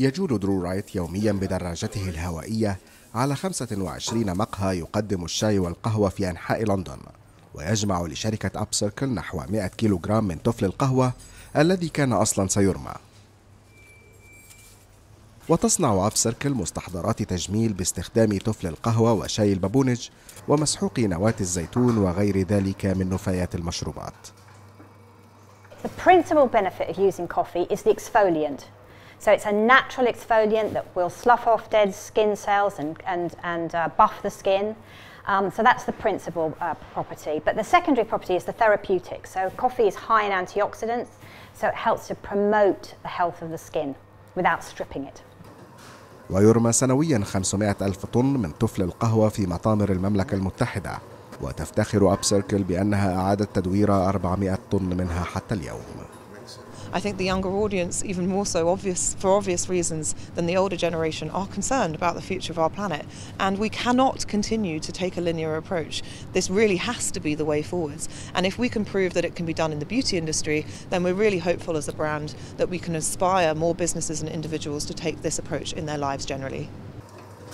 يجول درو رايت يوميا بدراجته الهوائية على 25 مقهى يقدم الشاي والقهوة في أنحاء لندن ويجمع لشركة أب سيركل نحو 100 كيلوغرام من طفل القهوة الذي كان أصلا سيرمى وتصنع أب سيركل مستحضرات تجميل باستخدام طفل القهوة وشاي البابونج ومسحوق نواة الزيتون وغير ذلك من نفايات المشروبات The principal benefit of using coffee is the exfoliant So it's a natural exfoliant that will slough off dead skin cells and, and, and uh, buff the skin. Um, so that's the principal uh, property. But the secondary property is the therapeutic. So coffee is high in antioxidants, so it helps to promote the health of the skin without stripping it. ويرمى سنويا 500 ألف طن من تفل القهوة في مطامر المملكة المتحدة وتفتخر أب سيركل بأنها أعادت تدوير 400 طن منها حتى اليوم I think the younger audience, even more so obvious for obvious reasons than the older generation, are concerned about the future of our planet. And we cannot continue to take a linear approach. This really has to be the way forwards. And if we can prove that it can be done in the beauty industry, then we're really hopeful as a brand that we can inspire more businesses and individuals to take this approach in their lives generally.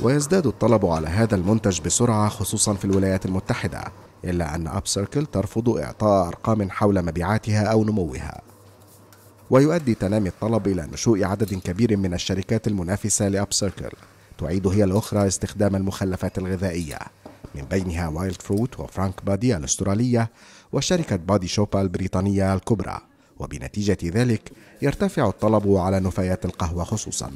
ويزداد الطلب على هذا المنتج بسرعة خصوصا في الولايات المتحدة إلا أن أب سيركل ترفض إعطاء أرقام حول مبيعاتها أو نموها ويؤدي تنامي الطلب إلى نشوء عدد كبير من الشركات المنافسة لأب سيركل تعيد هي الأخرى استخدام المخلفات الغذائية من بينها وايلد فروت وفرانك بادي الأسترالية وشركة بادي شوبا البريطانية الكبرى وبنتيجة ذلك يرتفع الطلب على نفايات القهوة خصوصاً